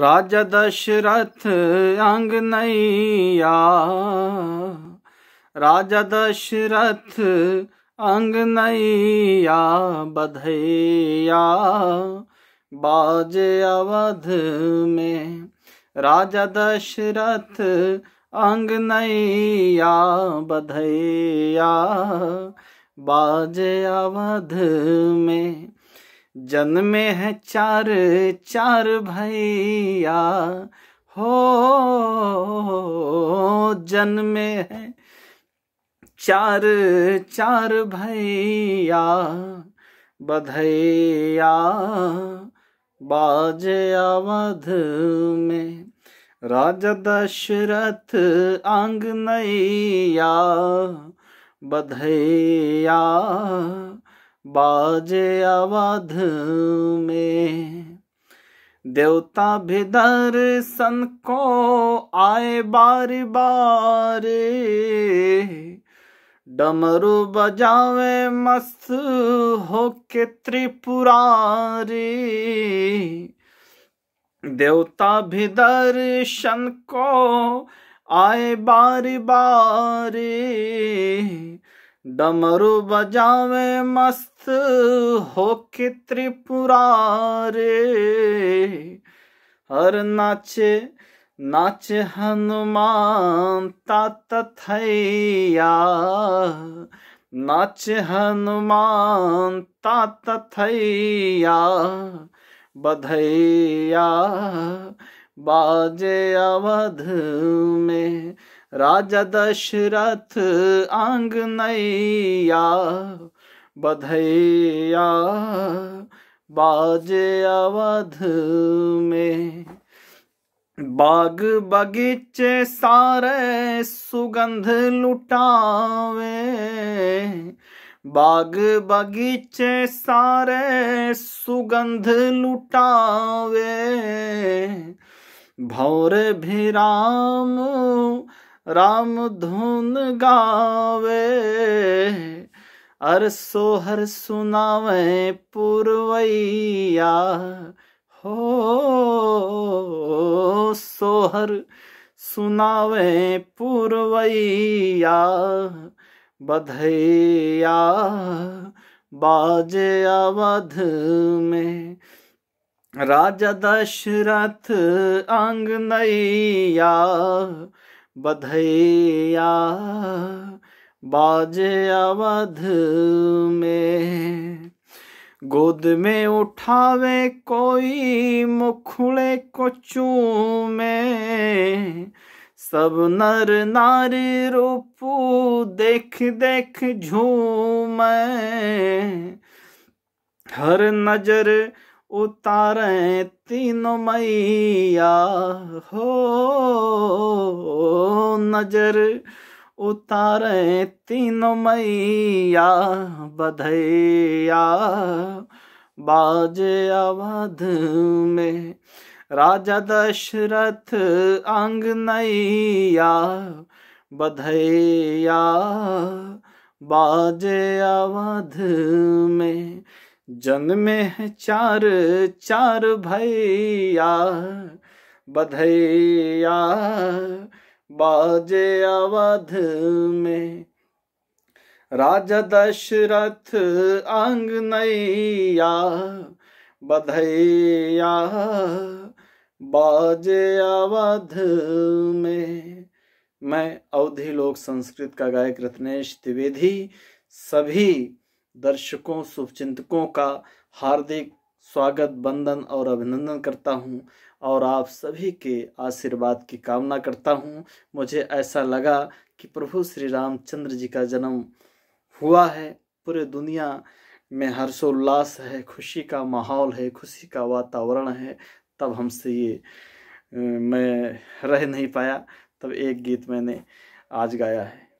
राजा दशरथ अंग नैया राजा दशरथ अंग नैया बधैया बाजे अवध में राजा दशरथ अंग नैया बधैया बाजे अवध में जन्मे हैं चार चार भैया हो जन्मे हैं चार चार भैया बधैया बाज अवध में राज दशरथ नैया बधैया बाजे अवध में देवता भी दर्शन को आए बार बार डमरू बजावे मस्त हो के त्रिपुरारी देवता भी दर्शन को आए बार बार डमरू बजावे मस्त हो त्रिपुरा रे हर नाचे नाच हनुमान तात थैया नाच हनुमान तात थैया बधैया बाजे अवध में राजा दशरथ नैया बधैया बाजे अवध में बाग बगीचे सारे सुगंध लुटावे बाग बगीचे सारे सुगंध लुटावे भौर भी राम राम धुन गावे अरसो हर सुनावे पुरवैया हो सोहर सुनावे पुरवैया बधैया बाजे अवध में राजा दशरथ नैया बधैया बाजे अवध में गोद में उठावे कोई मुखड़े को चूमे सब नर नारी रूप देख देख झूम हर नजर उतारे तीनों मैया हो नजर उतारे तीनों मैया बधैया बाजे अवध में राजा दशरथ अंग नैया बधैया बाजे अवध में जन्मे चार चार भैया बधैया बाजे अवध में राजा दशरथ अंग नैया बधैया बाजे अवध में मैं अवधि लोक संस्कृत का गायक रत्नेश द्विवेदी सभी दर्शकों शुभचिंतकों का हार्दिक स्वागत बंदन और अभिनंदन करता हूं और आप सभी के आशीर्वाद की कामना करता हूं मुझे ऐसा लगा कि प्रभु श्री रामचंद्र जी का जन्म हुआ है पूरे दुनिया में हर्षोल्लास है खुशी का माहौल है खुशी का वातावरण है तब हमसे ये मैं रह नहीं पाया तब एक गीत मैंने आज गाया है